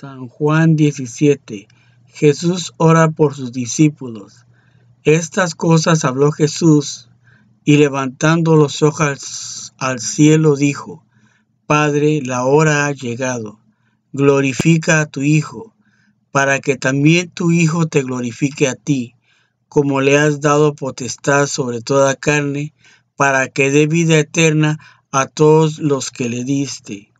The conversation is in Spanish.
San Juan 17. Jesús ora por sus discípulos. Estas cosas habló Jesús y levantando los ojos al cielo dijo, Padre, la hora ha llegado. Glorifica a tu Hijo, para que también tu Hijo te glorifique a ti, como le has dado potestad sobre toda carne, para que dé vida eterna a todos los que le diste.